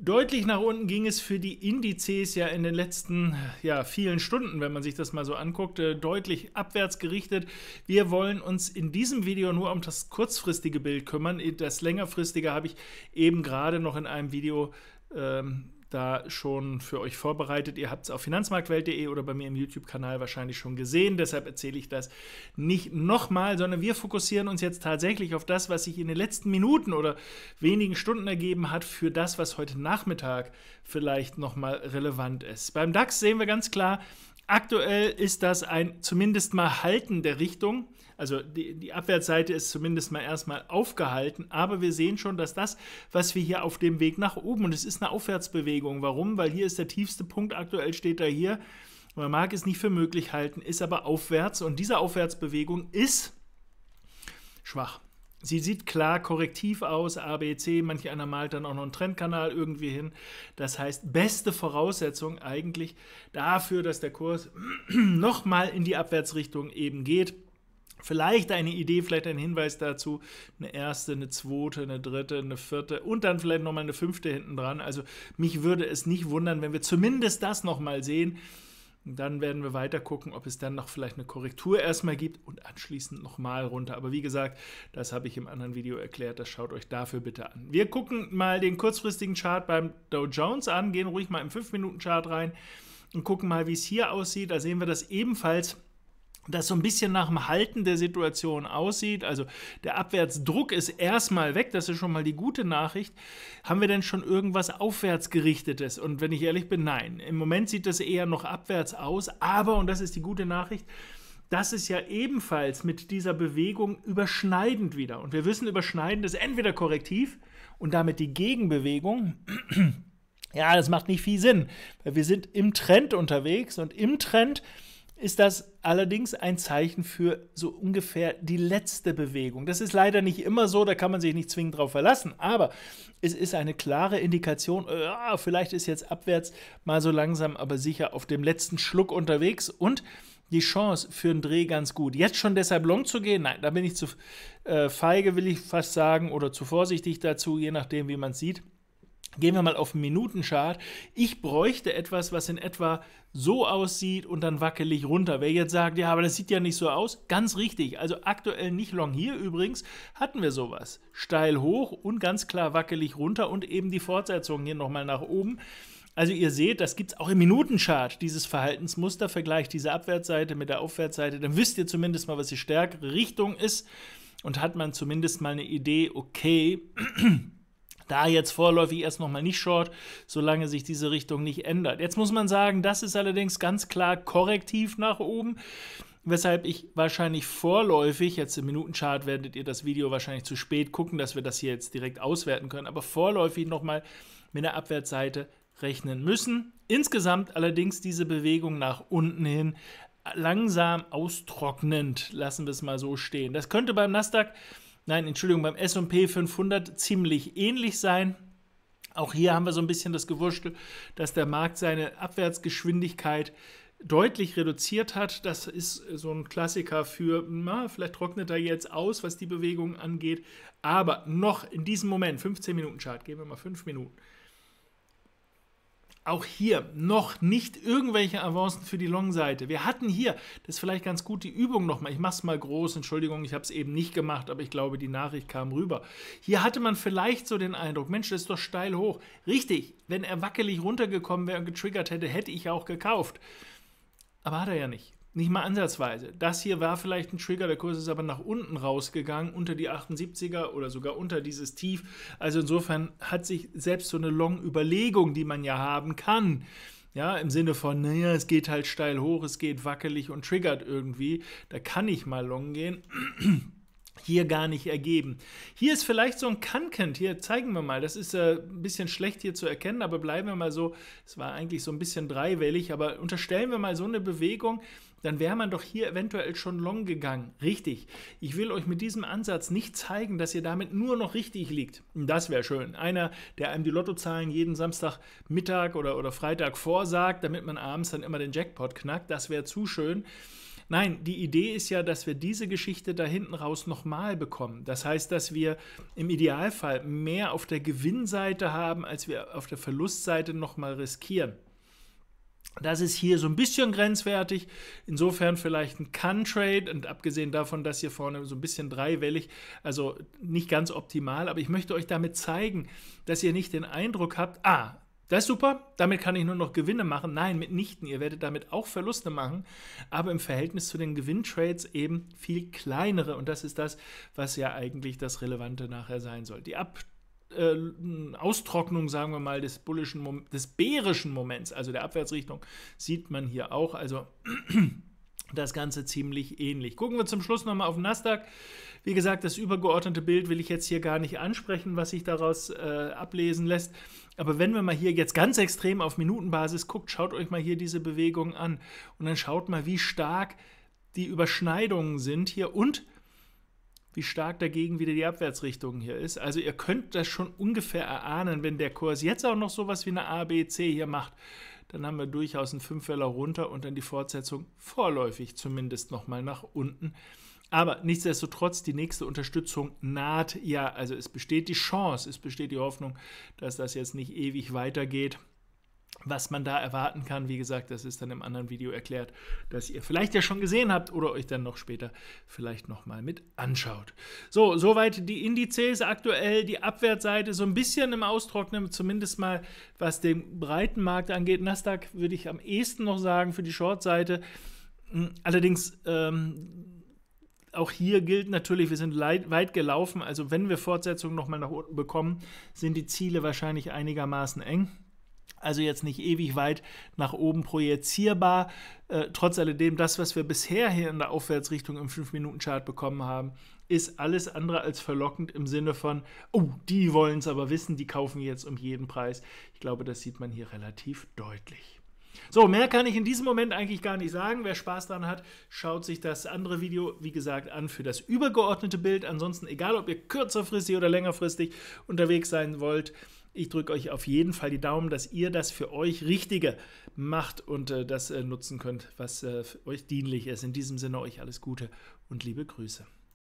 Deutlich nach unten ging es für die Indizes ja in den letzten ja, vielen Stunden, wenn man sich das mal so anguckt, äh, deutlich abwärts gerichtet. Wir wollen uns in diesem Video nur um das kurzfristige Bild kümmern. Das längerfristige habe ich eben gerade noch in einem Video ähm, da schon für euch vorbereitet. Ihr habt es auf finanzmarktwelt.de oder bei mir im YouTube-Kanal wahrscheinlich schon gesehen. Deshalb erzähle ich das nicht nochmal, sondern wir fokussieren uns jetzt tatsächlich auf das, was sich in den letzten Minuten oder wenigen Stunden ergeben hat, für das, was heute Nachmittag vielleicht nochmal relevant ist. Beim DAX sehen wir ganz klar, Aktuell ist das ein zumindest mal Halten der Richtung. Also die, die, Abwärtsseite ist zumindest mal erstmal aufgehalten, aber wir sehen schon, dass das, was wir hier auf dem Weg nach oben, und es ist eine Aufwärtsbewegung. Warum? Weil hier ist der tiefste Punkt, aktuell steht er hier. Man mag es nicht für möglich halten, ist aber aufwärts und diese Aufwärtsbewegung ist schwach. Sie sieht klar korrektiv aus, ABC, manch einer malt dann auch noch einen Trendkanal irgendwie hin. Das heißt, beste Voraussetzung eigentlich dafür, dass der Kurs nochmal in die Abwärtsrichtung eben geht. Vielleicht eine Idee, vielleicht ein Hinweis dazu, eine erste, eine zweite, eine dritte, eine vierte und dann vielleicht nochmal eine fünfte hinten dran. Also mich würde es nicht wundern, wenn wir zumindest das nochmal sehen. Und dann werden wir weiter gucken, ob es dann noch vielleicht eine Korrektur erstmal gibt und anschließend nochmal runter. Aber wie gesagt, das habe ich im anderen Video erklärt. Das schaut euch dafür bitte an. Wir gucken mal den kurzfristigen Chart beim Dow Jones an, gehen ruhig mal im 5-Minuten-Chart rein und gucken mal, wie es hier aussieht. Da sehen wir das ebenfalls das so ein bisschen nach dem Halten der Situation aussieht. Also der Abwärtsdruck ist erstmal weg, das ist schon mal die gute Nachricht. Haben wir denn schon irgendwas Aufwärtsgerichtetes? Und wenn ich ehrlich bin, nein. Im Moment sieht das eher noch abwärts aus, aber, und das ist die gute Nachricht, das ist ja ebenfalls mit dieser Bewegung überschneidend wieder. Und wir wissen, überschneidend ist entweder korrektiv und damit die Gegenbewegung. ja, das macht nicht viel Sinn, weil wir sind im Trend unterwegs und im Trend ist das allerdings ein Zeichen für so ungefähr die letzte Bewegung. Das ist leider nicht immer so, da kann man sich nicht zwingend drauf verlassen, aber es ist eine klare Indikation, äh, vielleicht ist jetzt abwärts mal so langsam, aber sicher auf dem letzten Schluck unterwegs und die Chance für einen Dreh ganz gut. Jetzt schon deshalb long zu gehen, nein, da bin ich zu äh, feige, will ich fast sagen, oder zu vorsichtig dazu, je nachdem, wie man es sieht. Gehen wir mal auf den Minutenchart. Ich bräuchte etwas, was in etwa so aussieht und dann wackelig runter. Wer jetzt sagt, ja, aber das sieht ja nicht so aus, ganz richtig. Also aktuell nicht long hier übrigens hatten wir sowas. Steil hoch und ganz klar wackelig runter und eben die Fortsetzung hier nochmal nach oben. Also ihr seht, das gibt es auch im Minutenchart, dieses Verhaltensmuster. Vergleicht diese Abwärtsseite mit der Aufwärtsseite. Dann wisst ihr zumindest mal, was die stärkere Richtung ist und hat man zumindest mal eine Idee, okay. Da jetzt vorläufig erst nochmal nicht short, solange sich diese Richtung nicht ändert. Jetzt muss man sagen, das ist allerdings ganz klar korrektiv nach oben weshalb ich wahrscheinlich vorläufig, jetzt im Minutenchart werdet ihr das Video wahrscheinlich zu spät gucken, dass wir das hier jetzt direkt auswerten können, aber vorläufig nochmal mit der Abwärtsseite rechnen müssen. Insgesamt allerdings diese Bewegung nach unten hin langsam austrocknend, lassen wir es mal so stehen. Das könnte beim Nasdaq nein, Entschuldigung, beim SP 500 ziemlich ähnlich sein. Auch hier haben wir so ein bisschen das Gewurschtel, dass der Markt seine Abwärtsgeschwindigkeit deutlich reduziert hat. Das ist so ein Klassiker für, na, vielleicht trocknet er jetzt aus, was die Bewegungen angeht. Aber noch in diesem Moment, 15 Minuten Chart, geben wir mal 5 Minuten, auch hier noch nicht irgendwelche Avancen für die Long-Seite. Wir hatten hier, das ist vielleicht ganz gut, die Übung nochmal. Ich mache es mal groß, Entschuldigung, ich habe es eben nicht gemacht, aber ich glaube, die Nachricht kam rüber. Hier hatte man vielleicht so den Eindruck, Mensch, das ist doch steil hoch. Richtig, wenn er wackelig runtergekommen wäre und getriggert hätte, hätte ich auch gekauft. Aber hat er ja nicht. Nicht mal ansatzweise. Das hier war vielleicht ein Trigger, der Kurs ist aber nach unten rausgegangen, unter die 78er oder sogar unter dieses Tief. Also insofern hat sich selbst so eine Long-Überlegung, die man ja haben kann, ja, im Sinne von, naja, es geht halt steil hoch, es geht wackelig und triggert irgendwie, da kann ich mal long gehen. hier gar nicht ergeben. Hier ist vielleicht so ein Kankent, hier zeigen wir mal, das ist äh, ein bisschen schlecht hier zu erkennen, aber bleiben wir mal so, es war eigentlich so ein bisschen dreiwellig, aber unterstellen wir mal so eine Bewegung, dann wäre man doch hier eventuell schon long gegangen. Richtig. Ich will euch mit diesem Ansatz nicht zeigen, dass ihr damit nur noch richtig liegt. Das wäre schön. Einer, der einem die Lottozahlen jeden Samstagmittag oder, oder Freitag vorsagt, damit man abends dann immer den Jackpot knackt, das wäre zu schön. Nein, die Idee ist ja, dass wir diese Geschichte da hinten raus nochmal bekommen. Das heißt, dass wir im Idealfall mehr auf der Gewinnseite haben, als wir auf der Verlustseite nochmal riskieren. Das ist hier so ein bisschen grenzwertig. Insofern vielleicht ein Can-Trade und abgesehen davon, dass hier vorne so ein bisschen dreiwellig, also nicht ganz optimal, aber ich möchte euch damit zeigen, dass ihr nicht den Eindruck habt, ah, das ist super, damit kann ich nur noch Gewinne machen. Nein, mitnichten, ihr werdet damit auch Verluste machen, aber im Verhältnis zu den Gewinntrades eben viel kleinere und das ist das, was ja eigentlich das Relevante nachher sein soll. Die Ab äh, Austrocknung, sagen wir mal, des bullischen, Mom des bärischen Moments, also der Abwärtsrichtung, sieht man hier auch. Also das Ganze ziemlich ähnlich. Gucken wir zum Schluss nochmal auf Nasdaq. Wie gesagt, das übergeordnete Bild will ich jetzt hier gar nicht ansprechen, was sich daraus äh, ablesen lässt. Aber wenn wir mal hier jetzt ganz extrem auf Minutenbasis guckt, schaut euch mal hier diese Bewegung an und dann schaut mal, wie stark die Überschneidungen sind hier und wie stark dagegen wieder die Abwärtsrichtung hier ist. Also ihr könnt das schon ungefähr erahnen, wenn der Kurs jetzt auch noch sowas wie eine ABC hier macht, dann haben wir durchaus einen Fünfweller runter und dann die Fortsetzung vorläufig zumindest nochmal nach unten. Aber nichtsdestotrotz, die nächste Unterstützung naht ja, also es besteht die Chance, es besteht die Hoffnung, dass das jetzt nicht ewig weitergeht. Was man da erwarten kann, wie gesagt, das ist dann im anderen Video erklärt, das ihr vielleicht ja schon gesehen habt oder euch dann noch später vielleicht nochmal mit anschaut. So, soweit die Indizes aktuell, die Abwärtsseite so ein bisschen im Austrocknen, zumindest mal was den breiten Markt angeht. Nasdaq würde ich am ehesten noch sagen für die Shortseite. Hm, allerdings, ähm, auch hier gilt natürlich, wir sind weit gelaufen. Also wenn wir Fortsetzungen nochmal nach unten bekommen, sind die Ziele wahrscheinlich einigermaßen eng also jetzt nicht ewig weit nach oben projizierbar. Äh, trotz alledem, das, was wir bisher hier in der Aufwärtsrichtung im 5-Minuten-Chart bekommen haben, ist alles andere als verlockend im Sinne von, oh, die wollen es aber wissen, die kaufen jetzt um jeden Preis. Ich glaube, das sieht man hier relativ deutlich. So, mehr kann ich in diesem Moment eigentlich gar nicht sagen. Wer Spaß daran hat, schaut sich das andere Video, wie gesagt, an für das übergeordnete Bild. Ansonsten, egal ob ihr kürzerfristig oder längerfristig unterwegs sein wollt, ich drücke euch auf jeden Fall die Daumen, dass ihr das für euch Richtige macht und äh, das äh, nutzen könnt, was äh, euch dienlich ist. In diesem Sinne euch alles Gute und liebe Grüße.